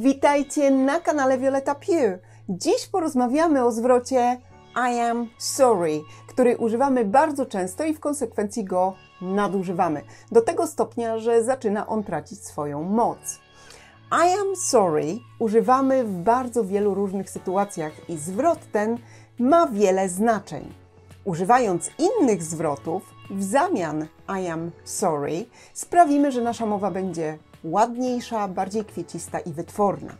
Witajcie na kanale Violeta Pure. Dziś porozmawiamy o zwrocie I am sorry, który używamy bardzo często i w konsekwencji go nadużywamy. Do tego stopnia, że zaczyna on tracić swoją moc. I am sorry używamy w bardzo wielu różnych sytuacjach i zwrot ten ma wiele znaczeń. Używając innych zwrotów w zamian I am sorry, sprawimy, że nasza mowa będzie ładniejsza, bardziej kwiecista i wytworna.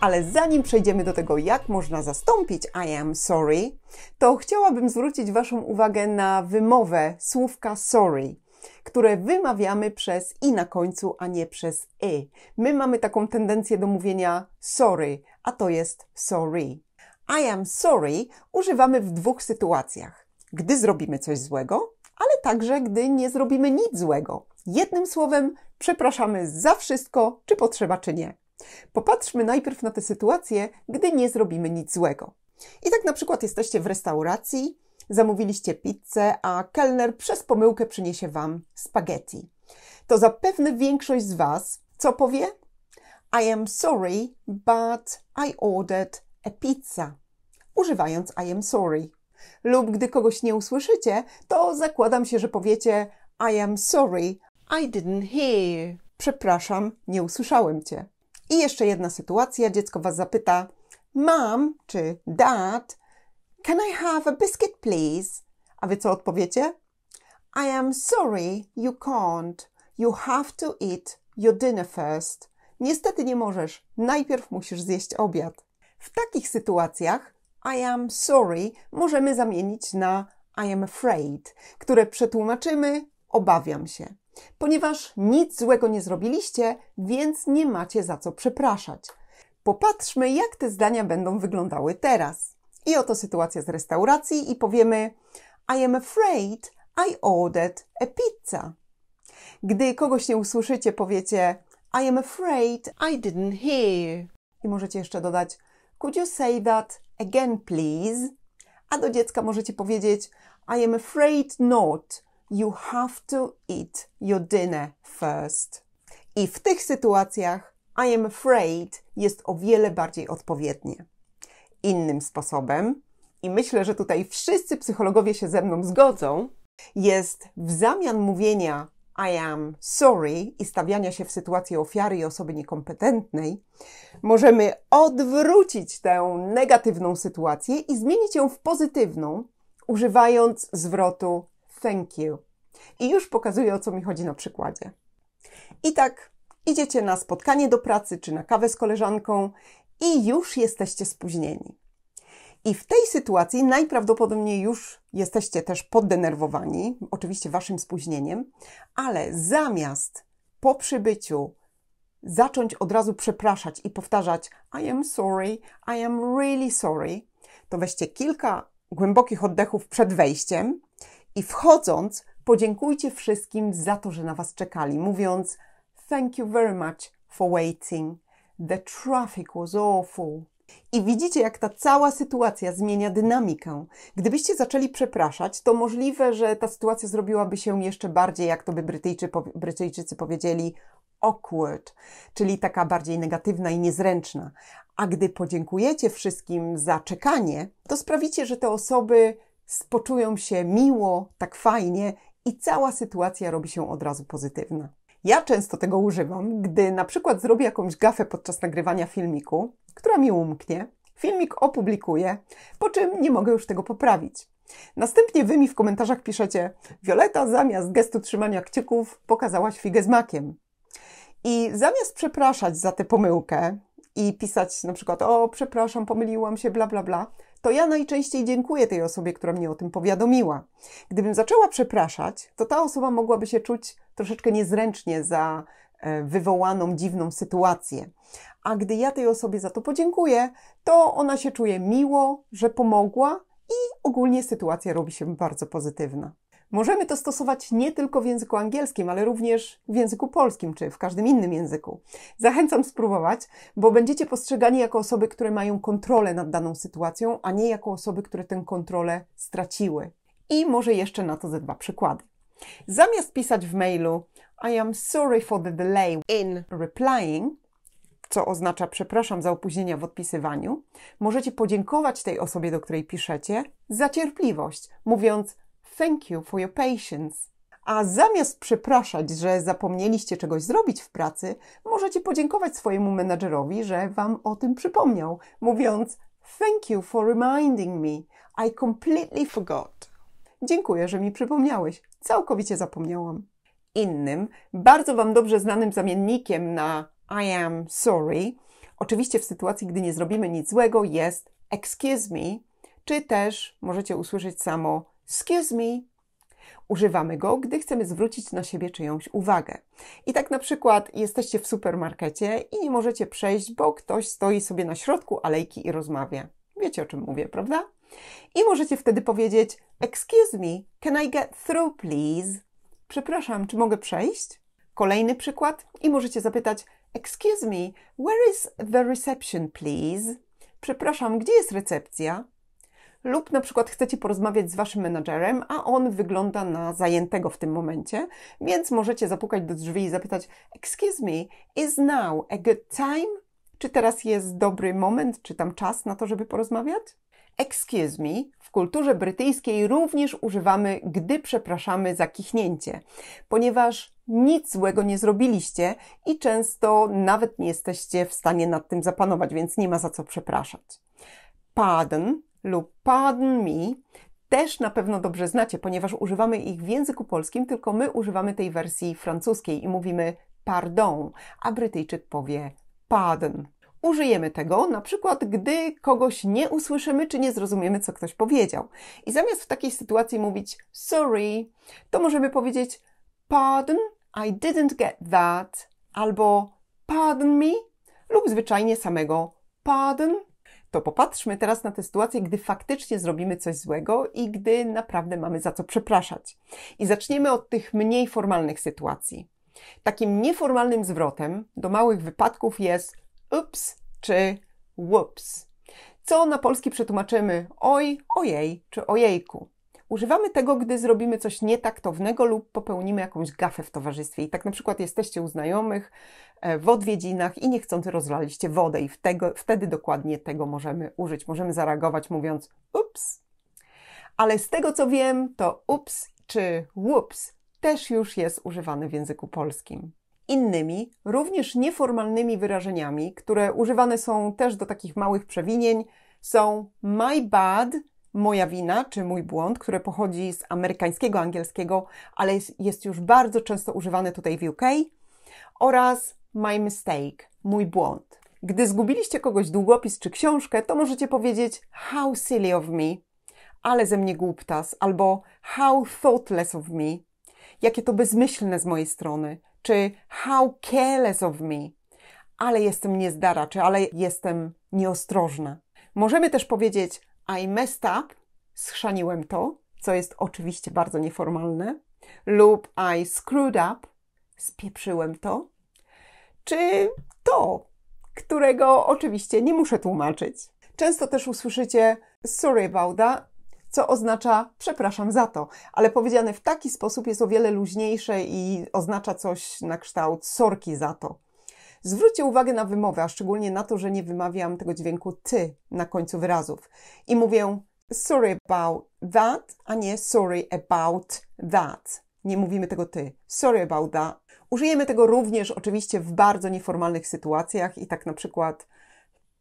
Ale zanim przejdziemy do tego, jak można zastąpić I am sorry, to chciałabym zwrócić Waszą uwagę na wymowę słówka sorry, które wymawiamy przez i na końcu, a nie przez y. My mamy taką tendencję do mówienia sorry, a to jest sorry. I am sorry używamy w dwóch sytuacjach: gdy zrobimy coś złego, ale także gdy nie zrobimy nic złego. Jednym słowem, przepraszamy za wszystko, czy potrzeba, czy nie. Popatrzmy najpierw na tę sytuację, gdy nie zrobimy nic złego. I tak na przykład jesteście w restauracji, zamówiliście pizzę, a kelner przez pomyłkę przyniesie wam spaghetti. To zapewne większość z was co powie? I am sorry, but I ordered a pizza. Używając I am sorry. Lub gdy kogoś nie usłyszycie, to zakładam się, że powiecie I am sorry, i didn't hear. Przepraszam, nie usłyszałem cię. I jeszcze jedna sytuacja. Dziecko was zapyta: Mom czy Dad, can I have a biscuit, please? A wy co odpowiecie? I am sorry, you can't. You have to eat your dinner first. Niestety nie możesz. Najpierw musisz zjeść obiad. W takich sytuacjach I am sorry możemy zamienić na I am afraid, które przetłumaczymy obawiam się. Ponieważ nic złego nie zrobiliście, więc nie macie za co przepraszać. Popatrzmy, jak te zdania będą wyglądały teraz. I oto sytuacja z restauracji i powiemy I am afraid I ordered a pizza. Gdy kogoś nie usłyszycie, powiecie I am afraid I didn't hear. I możecie jeszcze dodać Could you say that again, please? A do dziecka możecie powiedzieć I am afraid not you have to eat your dinner first. I w tych sytuacjach I am afraid jest o wiele bardziej odpowiednie. Innym sposobem, i myślę, że tutaj wszyscy psychologowie się ze mną zgodzą, jest w zamian mówienia I am sorry i stawiania się w sytuacji ofiary i osoby niekompetentnej, możemy odwrócić tę negatywną sytuację i zmienić ją w pozytywną, używając zwrotu thank you. I już pokazuję, o co mi chodzi na przykładzie. I tak idziecie na spotkanie do pracy czy na kawę z koleżanką i już jesteście spóźnieni. I w tej sytuacji najprawdopodobniej już jesteście też poddenerwowani, oczywiście waszym spóźnieniem, ale zamiast po przybyciu zacząć od razu przepraszać i powtarzać I am sorry, I am really sorry, to weźcie kilka głębokich oddechów przed wejściem i wchodząc, podziękujcie wszystkim za to, że na Was czekali, mówiąc Thank you very much for waiting. The traffic was awful. I widzicie, jak ta cała sytuacja zmienia dynamikę. Gdybyście zaczęli przepraszać, to możliwe, że ta sytuacja zrobiłaby się jeszcze bardziej, jak to by Brytyjczy, Brytyjczycy powiedzieli, awkward, czyli taka bardziej negatywna i niezręczna. A gdy podziękujecie wszystkim za czekanie, to sprawicie, że te osoby poczują się miło, tak fajnie i cała sytuacja robi się od razu pozytywna. Ja często tego używam, gdy na przykład zrobię jakąś gafę podczas nagrywania filmiku, która mi umknie, filmik opublikuję, po czym nie mogę już tego poprawić. Następnie wy mi w komentarzach piszecie: Wioleta, zamiast gestu trzymania kciuków, pokazałaś figę z makiem. I zamiast przepraszać za tę pomyłkę i pisać na przykład: O, przepraszam, pomyliłam się, bla, bla, bla, to ja najczęściej dziękuję tej osobie, która mnie o tym powiadomiła. Gdybym zaczęła przepraszać, to ta osoba mogłaby się czuć troszeczkę niezręcznie za e, wywołaną dziwną sytuację. A gdy ja tej osobie za to podziękuję, to ona się czuje miło, że pomogła i ogólnie sytuacja robi się bardzo pozytywna. Możemy to stosować nie tylko w języku angielskim, ale również w języku polskim czy w każdym innym języku. Zachęcam spróbować, bo będziecie postrzegani jako osoby, które mają kontrolę nad daną sytuacją, a nie jako osoby, które tę kontrolę straciły. I może jeszcze na to ze dwa przykłady. Zamiast pisać w mailu I am sorry for the delay in replying, co oznacza przepraszam za opóźnienia w odpisywaniu, możecie podziękować tej osobie, do której piszecie, za cierpliwość, mówiąc Thank you for your patience. A zamiast przepraszać, że zapomnieliście czegoś zrobić w pracy, możecie podziękować swojemu menadżerowi, że Wam o tym przypomniał, mówiąc Thank you for reminding me. I completely forgot. Dziękuję, że mi przypomniałeś. Całkowicie zapomniałam. Innym, bardzo Wam dobrze znanym zamiennikiem na I am sorry, oczywiście w sytuacji, gdy nie zrobimy nic złego, jest excuse me, czy też możecie usłyszeć samo excuse me. Używamy go, gdy chcemy zwrócić na siebie czyjąś uwagę. I tak na przykład jesteście w supermarkecie i nie możecie przejść, bo ktoś stoi sobie na środku alejki i rozmawia. Wiecie o czym mówię, prawda? I możecie wtedy powiedzieć: Excuse me, can I get through, please? Przepraszam, czy mogę przejść? Kolejny przykład i możecie zapytać: Excuse me, where is the reception, please? Przepraszam, gdzie jest recepcja? lub na przykład chcecie porozmawiać z waszym menadżerem, a on wygląda na zajętego w tym momencie, więc możecie zapukać do drzwi i zapytać: Excuse me, is now a good time? Czy teraz jest dobry moment, czy tam czas na to, żeby porozmawiać? Excuse me w kulturze brytyjskiej również używamy, gdy przepraszamy za kichnięcie, ponieważ nic złego nie zrobiliście i często nawet nie jesteście w stanie nad tym zapanować, więc nie ma za co przepraszać. Pardon lub pardon me też na pewno dobrze znacie, ponieważ używamy ich w języku polskim, tylko my używamy tej wersji francuskiej i mówimy pardon, a Brytyjczyk powie pardon. Użyjemy tego na przykład, gdy kogoś nie usłyszymy czy nie zrozumiemy, co ktoś powiedział. I zamiast w takiej sytuacji mówić sorry, to możemy powiedzieć pardon, I didn't get that, albo pardon me, lub zwyczajnie samego pardon, to popatrzmy teraz na tę sytuację, gdy faktycznie zrobimy coś złego i gdy naprawdę mamy za co przepraszać. I zaczniemy od tych mniej formalnych sytuacji. Takim nieformalnym zwrotem do małych wypadków jest ups czy whoops, co na polski przetłumaczymy oj, ojej czy ojejku. Używamy tego, gdy zrobimy coś nietaktownego lub popełnimy jakąś gafę w towarzystwie. I tak na przykład jesteście u znajomych e, w odwiedzinach i niechcący rozlaliście wodę i wtego, wtedy dokładnie tego możemy użyć. Możemy zareagować mówiąc ups. Ale z tego co wiem, to ups czy whoops też już jest używany w języku polskim. Innymi, również nieformalnymi wyrażeniami, które używane są też do takich małych przewinień, są my bad – moja wina czy mój błąd, które pochodzi z amerykańskiego, angielskiego, ale jest, jest już bardzo często używane tutaj w UK, oraz my mistake, mój błąd. Gdy zgubiliście kogoś długopis czy książkę, to możecie powiedzieć how silly of me, ale ze mnie głuptas, albo how thoughtless of me, jakie to bezmyślne z mojej strony, czy how careless of me, ale jestem niezdara, czy ale jestem nieostrożna. Możemy też powiedzieć i messed up, schrzaniłem to, co jest oczywiście bardzo nieformalne, lub I screwed up, spieprzyłem to, czy to, którego oczywiście nie muszę tłumaczyć. Często też usłyszycie sorry about that, co oznacza przepraszam za to, ale powiedziane w taki sposób jest o wiele luźniejsze i oznacza coś na kształt sorki za to. Zwróćcie uwagę na wymowę, a szczególnie na to, że nie wymawiam tego dźwięku ty na końcu wyrazów. I mówię sorry about that, a nie sorry about that. Nie mówimy tego ty. Sorry about that. Użyjemy tego również oczywiście w bardzo nieformalnych sytuacjach i tak na przykład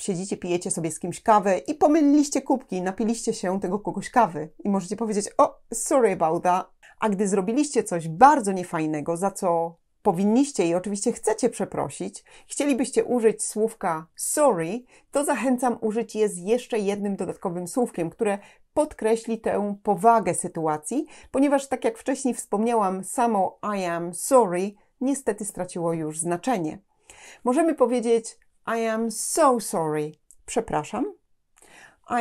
siedzicie, pijecie sobie z kimś kawę i pomyliliście kubki, napiliście się tego kogoś kawy i możecie powiedzieć, o, sorry about that. A gdy zrobiliście coś bardzo niefajnego, za co powinniście i oczywiście chcecie przeprosić, chcielibyście użyć słówka sorry, to zachęcam użyć je z jeszcze jednym dodatkowym słówkiem, które podkreśli tę powagę sytuacji, ponieważ tak jak wcześniej wspomniałam, samo I am sorry niestety straciło już znaczenie. Możemy powiedzieć I am so sorry, przepraszam.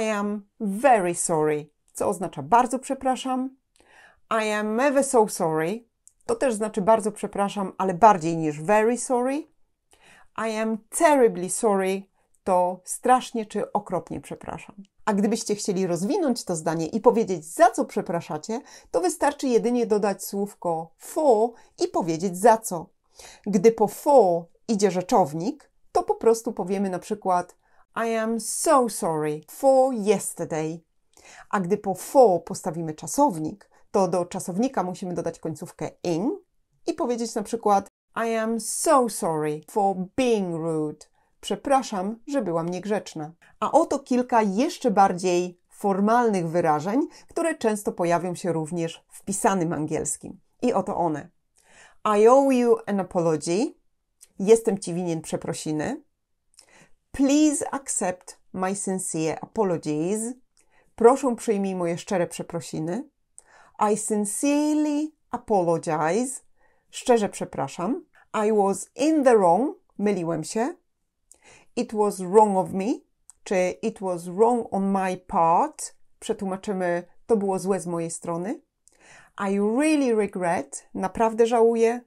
I am very sorry, co oznacza bardzo przepraszam. I am ever so sorry, to też znaczy bardzo przepraszam, ale bardziej niż very sorry. I am terribly sorry to strasznie czy okropnie przepraszam. A gdybyście chcieli rozwinąć to zdanie i powiedzieć, za co przepraszacie, to wystarczy jedynie dodać słówko for i powiedzieć za co. Gdy po for idzie rzeczownik, to po prostu powiemy na przykład I am so sorry for yesterday. A gdy po for postawimy czasownik, to do czasownika musimy dodać końcówkę ing i powiedzieć na przykład I am so sorry for being rude. Przepraszam, że byłam niegrzeczna. A oto kilka jeszcze bardziej formalnych wyrażeń, które często pojawią się również w pisanym angielskim. I oto one. I owe you an apology. Jestem ci winien przeprosiny. Please accept my sincere apologies. Proszę przyjmij moje szczere przeprosiny. I sincerely apologize. Szczerze przepraszam. I was in the wrong. Myliłem się. It was wrong of me. Czy it was wrong on my part. Przetłumaczymy, to było złe z mojej strony. I really regret. Naprawdę żałuję.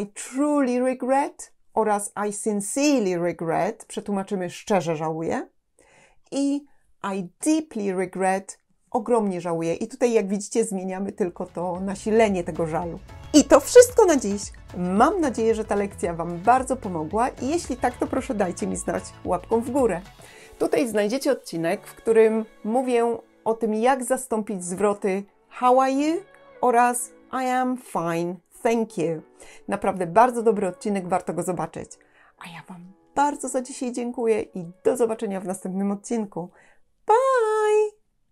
I truly regret oraz I sincerely regret, przetłumaczymy szczerze żałuję, i I deeply regret, ogromnie żałuję. I tutaj, jak widzicie, zmieniamy tylko to nasilenie tego żalu. I to wszystko na dziś. Mam nadzieję, że ta lekcja Wam bardzo pomogła i jeśli tak, to proszę dajcie mi znać łapką w górę. Tutaj znajdziecie odcinek, w którym mówię o tym, jak zastąpić zwroty how are you oraz I am fine, thank you. Naprawdę bardzo dobry odcinek, warto go zobaczyć. A ja Wam bardzo za dzisiaj dziękuję i do zobaczenia w następnym odcinku. Pa!